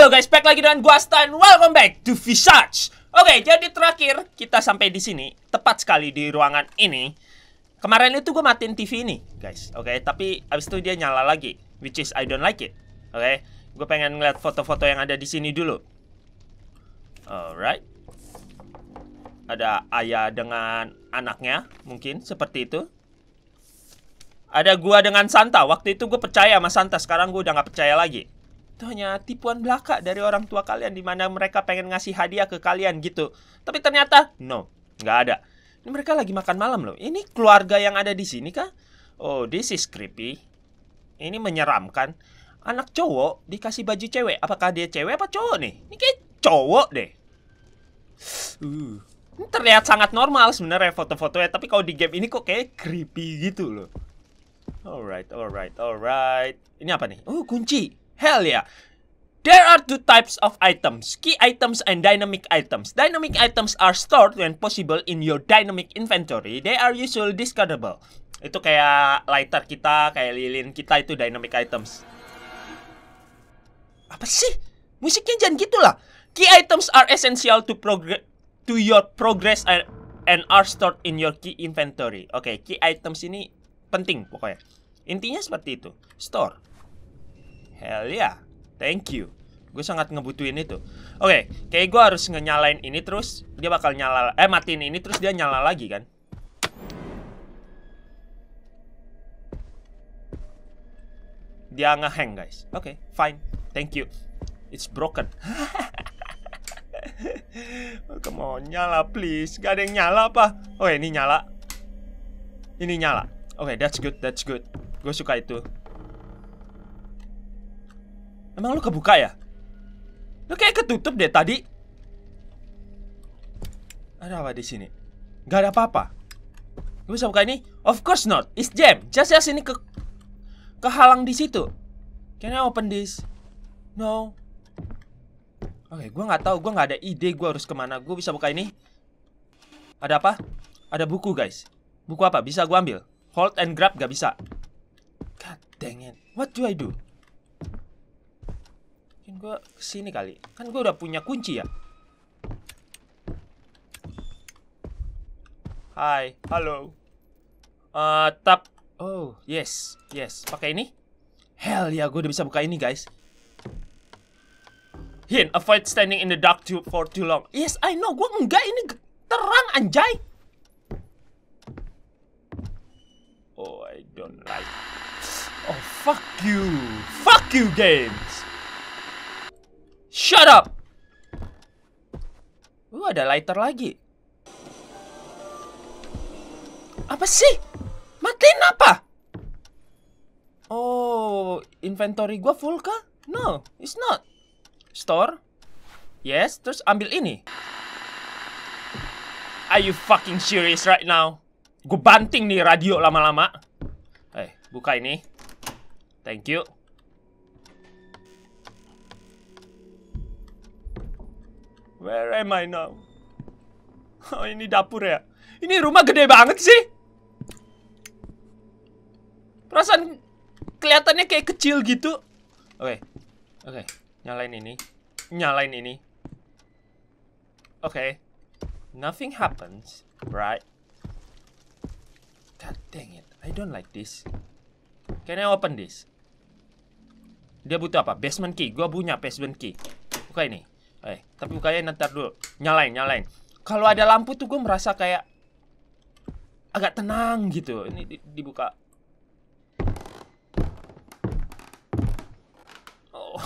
Halo guys, back lagi dengan gua Stan. Welcome back to Visage. Oke, okay, jadi terakhir kita sampai di sini, tepat sekali di ruangan ini. Kemarin itu gue matiin TV ini, guys. Oke, okay, tapi abis itu dia nyala lagi, which is I don't like it. Oke, okay, gue pengen ngeliat foto-foto yang ada di sini dulu. Alright. Ada ayah dengan anaknya, mungkin seperti itu. Ada gua dengan Santa. Waktu itu gue percaya sama Santa, sekarang gue udah nggak percaya lagi itu hanya tipuan belaka dari orang tua kalian di mana mereka pengen ngasih hadiah ke kalian gitu. Tapi ternyata no, nggak ada. Ini mereka lagi makan malam loh. Ini keluarga yang ada di sini kah? Oh, this is creepy. Ini menyeramkan. Anak cowok dikasih baju cewek. Apakah dia cewek apa cowok nih? Ini kayak cowok deh. Uh. Ini terlihat sangat normal sebenarnya foto-fotonya, tapi kalau di game ini kok kayak creepy gitu loh. Alright, alright, alright. Ini apa nih? Oh, kunci. Hell yeah. There are two types of items, key items and dynamic items. Dynamic items are stored when possible in your dynamic inventory. They are usually discardable. Itu kayak lighter kita, kayak lilin kita itu dynamic items. Apa sih? Musiknya jangan gitulah. Key items are essential to progress to your progress and, are stored in your key inventory. Oke, okay, key items ini penting pokoknya. Intinya seperti itu. Store. Hell yeah. Thank you. Gue sangat ngebutuin itu. Oke, okay, kayak gue harus ngenyalain ini terus dia bakal nyala eh matiin ini terus dia nyala lagi kan? Dia ngehang, guys. Oke, okay, fine. Thank you. It's broken. Come on, nyala please. Gak ada yang nyala apa? Oke, oh, okay, ini nyala. Ini nyala. Oke, okay, that's good, that's good. Gue suka itu. Emang lu kebuka ya? Lu kayak ketutup deh tadi. Ada apa di sini? Gak ada apa-apa. Gue bisa buka ini? Of course not. It's jam. Just as ini ke kehalang di situ. Can I open this? No. Oke, okay, gue nggak tahu. Gue nggak ada ide. Gue harus kemana? Gue bisa buka ini? Ada apa? Ada buku guys. Buku apa? Bisa gue ambil? Hold and grab gak bisa. God dang it. What do I do? Mungkin gue kesini kali. Kan gue udah punya kunci ya. Hai, halo. Uh, tap. Oh, yes, yes. Pakai ini? Hell ya, gue udah bisa buka ini guys. hin avoid standing in the dark tube for too long. Yes, I know. Gue enggak, ini terang, anjay. Oh, I don't like. Oh, fuck you. Fuck you, game. Shut up! Lu ada lighter lagi. Apa sih? Matiin apa? Oh, inventory gua full kah? No, it's not. Store? Yes, terus ambil ini. Are you fucking serious right now? Gue banting nih radio lama-lama. Eh, hey, buka ini. Thank you. Where am I now? Oh, ini dapur ya? Ini rumah gede banget sih. Perasaan kelihatannya kayak kecil gitu. Oke. Okay. Oke. Okay. Nyalain ini. Nyalain ini. Oke. Okay. Nothing happens, right? God dang it. I don't like this. Can I open this? Dia butuh apa? Basement key. Gua punya basement key. Buka ini. Eh, tapi bukannya ntar dulu. Nyalain, nyalain. Kalau ada lampu tuh gue merasa kayak agak tenang gitu. Ini di dibuka. Oh.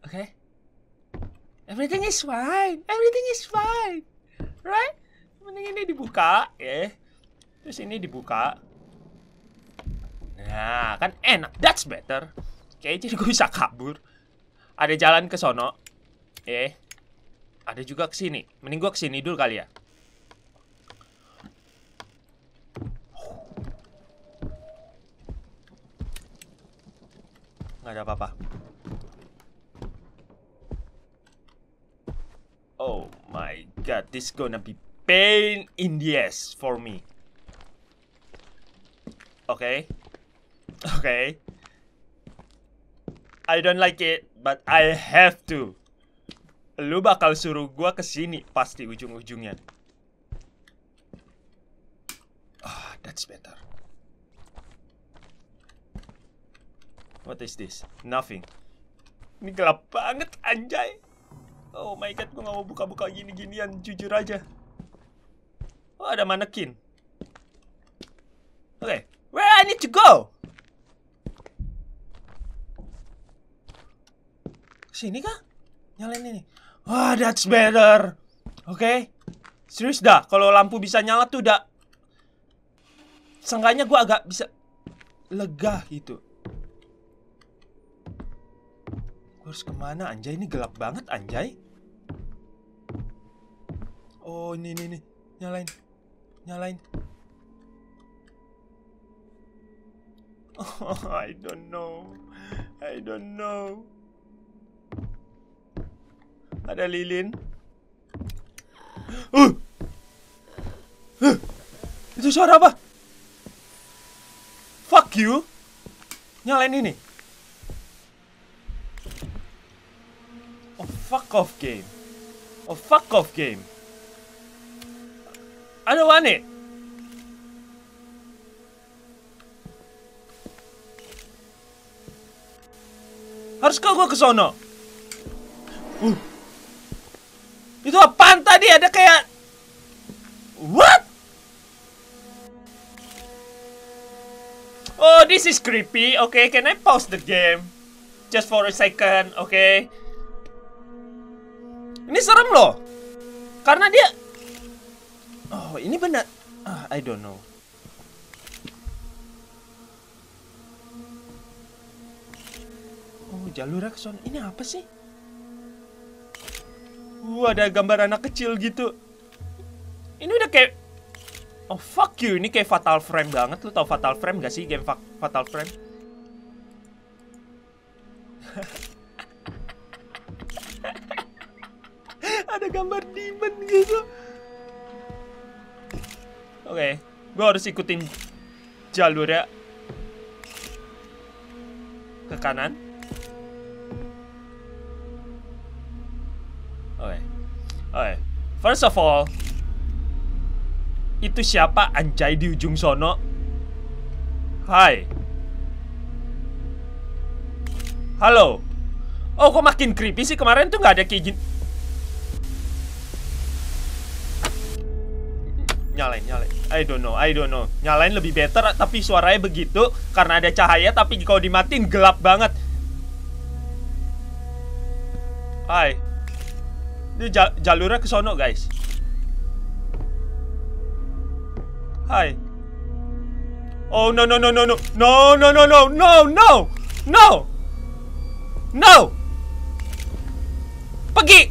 Oke. Everything is fine. Everything is fine. Right? ini dibuka ya. Terus ini dibuka. Nah, kan enak. That's better. Oke, jadi gue bisa kabur. Ada jalan ke sono. Eh. Ada juga ke sini. Mending gue ke sini dulu kali ya. Nggak ada apa-apa. Oh my god, this gonna be pain in the ass for me. Okay. Okay. I don't like it, but I have to. Lu bakal suruh gua ke sini pasti ujung-ujungnya. Ah, oh, that's better. What is this? Nothing. Ini gelap banget, anjay. Oh my god, gua gak mau buka-buka gini-ginian, jujur aja. Oh, ada manekin. Oke. Okay. Where I need to go? Sini kah? Nyalain ini. Wah, oh, that's better. Oke. Okay. Serius dah, kalau lampu bisa nyala tuh udah Sengganya gue agak bisa Lega gitu Gua harus kemana anjay Ini gelap banget anjay Oh ini ini ini Nyalain nyalain oh, I don't know I don't know ada lilin uh! Uh! itu suara apa fuck you nyalain ini oh fuck off game oh fuck off game I don't want it. Haruskah gue ke sono? Uh. Itu apa tadi? Ada kayak... What? Oh, this is creepy. Okay, can I pause the game? Just for a second, okay? Ini serem loh. Karena dia Oh, ini benar. Ah, I don't know. Oh, jalur ke Ini apa sih? Uh, ada gambar anak kecil gitu. Ini udah kayak Oh fuck you, ini kayak Fatal Frame banget. Lu tau Fatal Frame gak sih game Fatal Frame? ada gambar demon gitu. Oke, okay. gue harus ikutin jalurnya ke kanan. Oke, okay. oke. Okay. First of all, itu siapa anjay di ujung sono? Hai. Halo. Oh, kok makin creepy sih kemarin tuh nggak ada kayak gini. Nyalain, nyalain. I don't know, I don't know. Nyalain lebih better tapi suaranya begitu karena ada cahaya tapi kalau dimatiin gelap banget. Hai. Ini jal jalurnya ke sono, guys. Hai. Oh no no no no no no no no no no no no no pergi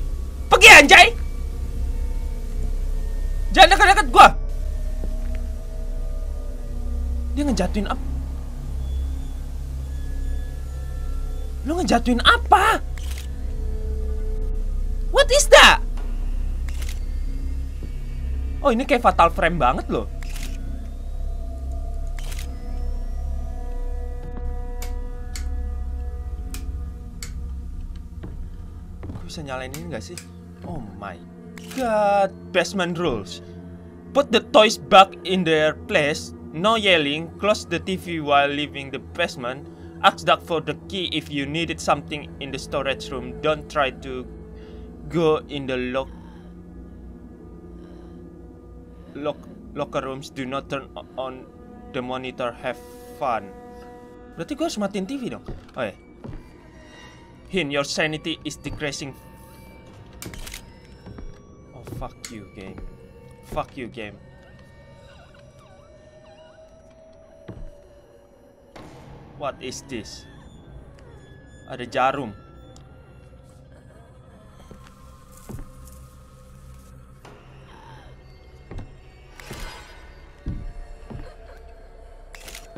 pergi anjay jangan dekat-dekat gua dia ngejatuhin apa? Lu ngejatuhin apa? What is that? Oh, ini kayak fatal frame banget loh. Gue bisa nyalain ini gak sih? Oh my god. Basement rules. Put the toys back in their place No yelling, close the TV while leaving the basement. Ask Doug for the key if you needed something in the storage room. Don't try to go in the lock, lock locker rooms. Do not turn on the monitor. Have fun. Berarti gue harus matiin TV dong. Oh Yeah. Hint, your sanity is decreasing. Oh fuck you game. Fuck you game. What is this? Ada jarum.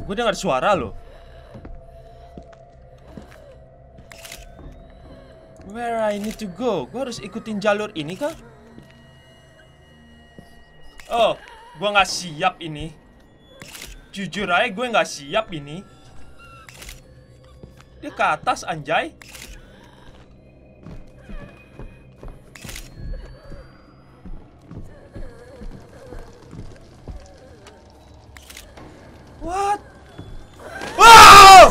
Gue dengar suara loh. Where I need to go? Gue harus ikutin jalur ini kah? Oh, gue gak siap ini. Jujur aja gue gak siap ini. Dia ke atas, anjay. What? Wow!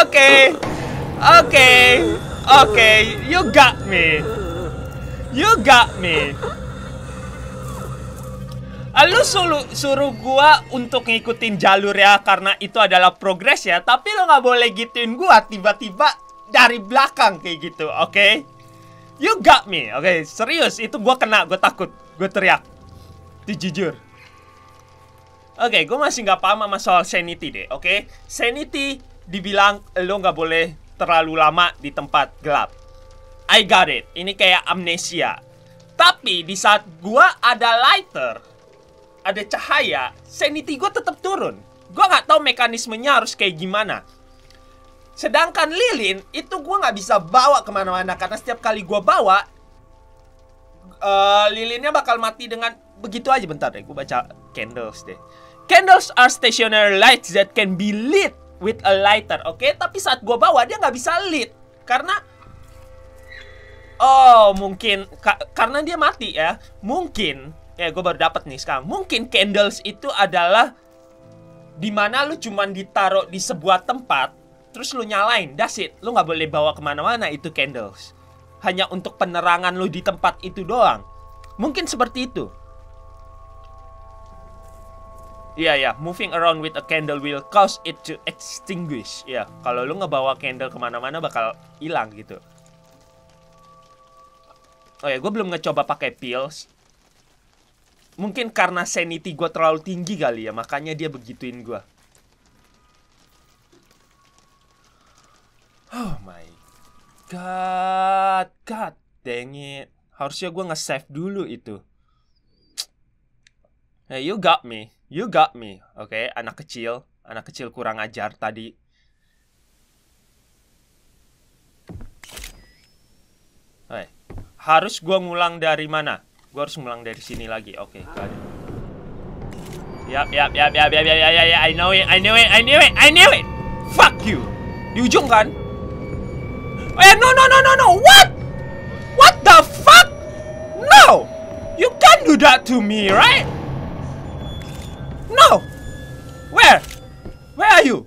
Oke. Oke. okay. Okay, you got me. You got me. Lalu ah, suruh, suruh gua untuk ngikutin jalur ya karena itu adalah progres ya, tapi lo nggak boleh gituin gua tiba-tiba dari belakang kayak gitu, oke? Okay? You got me, oke? Okay, serius itu gua kena, gua takut, gua teriak. Itu jujur. Oke, okay, gue masih nggak paham sama soal sanity deh, oke? Okay? Sanity dibilang lo nggak boleh terlalu lama di tempat gelap. I got it. Ini kayak amnesia. Tapi di saat gua ada lighter, ada cahaya, sanity gua tetap turun. Gua nggak tahu mekanismenya harus kayak gimana. Sedangkan lilin itu gua nggak bisa bawa kemana-mana karena setiap kali gua bawa, uh, lilinnya bakal mati dengan begitu aja. Bentar deh, gua baca candles deh. Candles are stationary lights that can be lit with a lighter, oke? Okay? Tapi saat gue bawa dia nggak bisa lit karena oh mungkin ka karena dia mati ya, mungkin ya gue baru dapat nih sekarang. Mungkin candles itu adalah dimana lu cuman ditaruh di sebuah tempat, terus lu nyalain, that's it. Lu nggak boleh bawa kemana-mana itu candles. Hanya untuk penerangan lu di tempat itu doang. Mungkin seperti itu. Iya yeah, ya, yeah. moving around with a candle will cause it to extinguish. Ya, yeah. kalau lu ngebawa candle kemana-mana bakal hilang gitu. Oh ya, gue belum ngecoba pakai pills. Mungkin karena sanity gue terlalu tinggi kali ya, makanya dia begituin gue. Oh my god, god dang it. Harusnya gue nge-save dulu itu. Hey, you got me, you got me. Oke, okay? anak kecil, anak kecil kurang ajar tadi. Hey. Harus gue ngulang dari mana? Gue harus ngulang dari sini lagi. Oke, okay, kan. Yap, yap, yap, yap, yap, yap, yap, yap, I know it, I know it, I know it, I know it. Fuck you. Di ujung kan? Oh ya, no, no, no, no, no. What? What the fuck? No. You can't do that to me, right? No! Where? Where are you?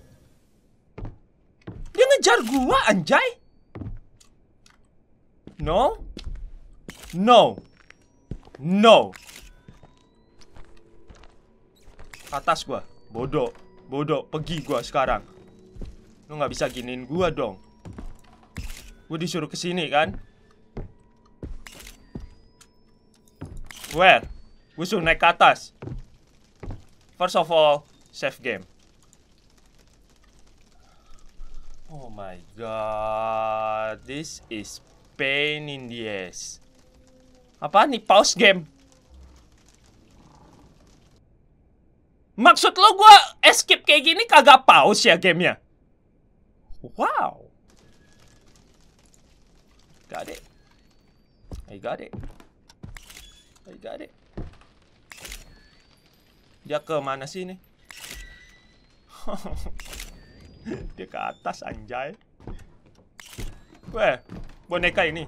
Dia ngejar gua, anjay! No? No! No! Atas gua. Bodoh. Bodoh. Pergi gua sekarang. Lu gak bisa giniin gua dong. Gua disuruh kesini kan? Where? Gua suruh naik ke atas. First of all, save game. Oh my god, this is pain in the ass. Apa nih pause game? Maksud lo gue escape kayak gini kagak pause ya gamenya? Wow. Got it. I got it. I got it. Dia ke mana sih ini? Dia ke atas anjay. Weh, boneka ini.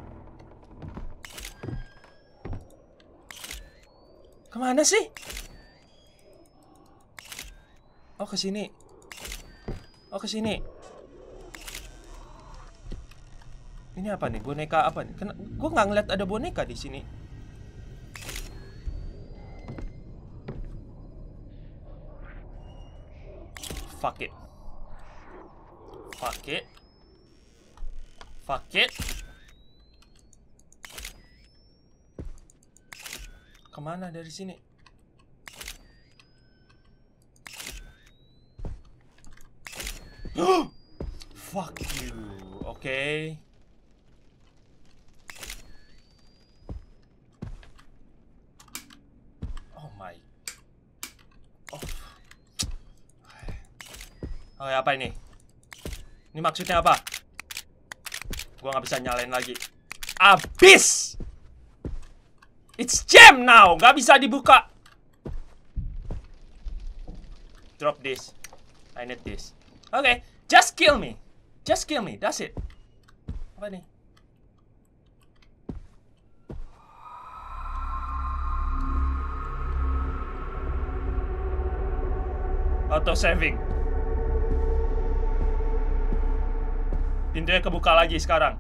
Kemana sih? Oh, ke sini. Oh, ke sini. Ini apa nih? Boneka apa nih? Kena... gue nggak ngeliat ada boneka di sini. fuck it. Fuck it. Fuck it. Kemana dari sini? Fuck you. Okay. Oh, apa ini? Ini maksudnya apa? Gua nggak bisa nyalain lagi. Abis! It's jam now! Gak bisa dibuka. Drop this. I need this. Oke, okay. just kill me. Just kill me, that's it. Apa nih? auto saving. Pintunya kebuka lagi sekarang.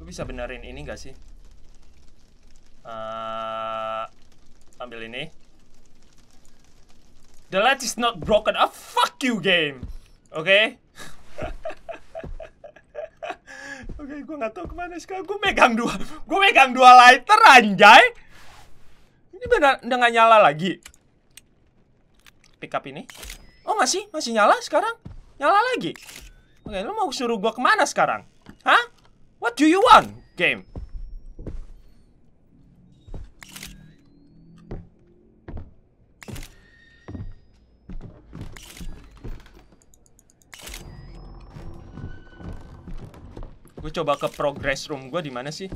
Gue bisa benerin ini gak sih? Uh, ambil ini. The light is not broken. Ah, fuck you game. Oke. Okay? Oke, okay, gue gak tau kemana sekarang. Gue megang dua, gue megang dua lighter anjay. Ini benar udah nyala lagi. Pick up ini. Oh masih? Masih nyala sekarang? Nyala lagi? Oke, lu mau suruh gua kemana sekarang? Hah? What do you want, game? Gue coba ke progress room gue di mana sih?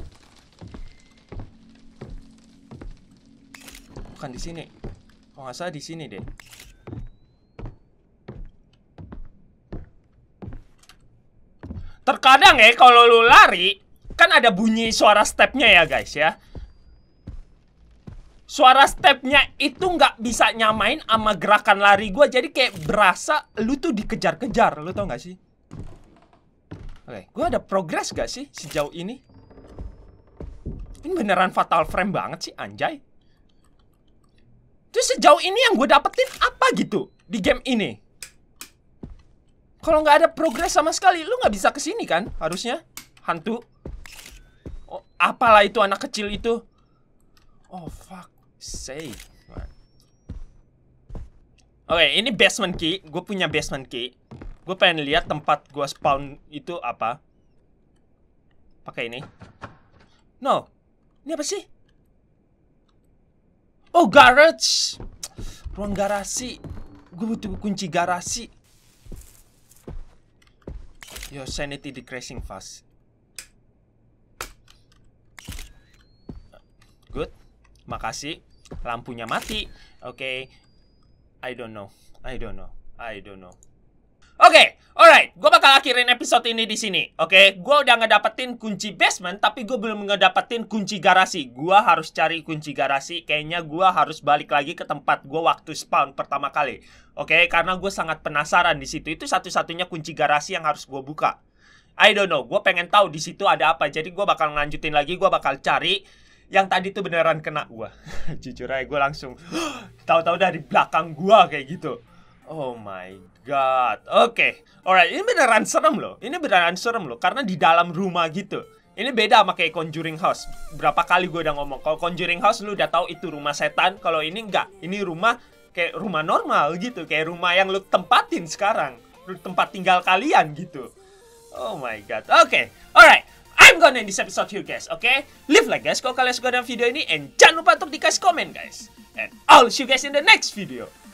Bukan di sini. oh, nggak salah di sini deh. Terkadang ya kalau lu lari kan ada bunyi suara stepnya ya guys ya. Suara stepnya itu nggak bisa nyamain sama gerakan lari gue Jadi kayak berasa lu tuh dikejar-kejar Lu tau nggak sih? Oke, gue ada progres gak sih sejauh ini? Ini beneran fatal frame banget sih, anjay Terus sejauh ini yang gue dapetin apa gitu di game ini? Kalau nggak ada progres sama sekali, lu nggak bisa kesini kan? Harusnya hantu. Oh, apalah itu anak kecil itu? Oh fuck, say. Oke, okay, ini basement key. Gue punya basement key. Gue pengen lihat tempat gue spawn itu apa. Pakai ini. No, ini apa sih? Oh, garage. Ruang garasi. Gue butuh kunci garasi your sanity decreasing fast. Good. Makasih. Lampunya mati. Oke. Okay. I don't know. I don't know. I don't know. Oke, okay, alright, gue bakal akhirin episode ini di sini. Oke, okay? gue udah ngedapetin kunci basement, tapi gue belum ngedapetin kunci garasi. Gue harus cari kunci garasi. Kayaknya gue harus balik lagi ke tempat gue waktu spawn pertama kali. Oke, okay? karena gue sangat penasaran di situ. Itu satu-satunya kunci garasi yang harus gue buka. I don't know, gue pengen tahu di situ ada apa. Jadi gue bakal lanjutin lagi, gue bakal cari yang tadi tuh beneran kena gue. Jujur aja gue langsung tahu-tahu dari belakang gue kayak gitu. Oh my god. Oke. Okay. Alright, ini beneran serem loh. Ini beneran serem loh karena di dalam rumah gitu. Ini beda sama kayak Conjuring House. Berapa kali gue udah ngomong kalau Conjuring House lu udah tahu itu rumah setan, kalau ini enggak. Ini rumah kayak rumah normal gitu, kayak rumah yang lu tempatin sekarang. Lu tempat tinggal kalian gitu. Oh my god. Oke. Okay. Alright. I'm gonna end this episode here guys, oke? Okay? Leave like guys kalau kalian suka dengan video ini and jangan lupa untuk dikasih komen guys. And I'll see you guys in the next video.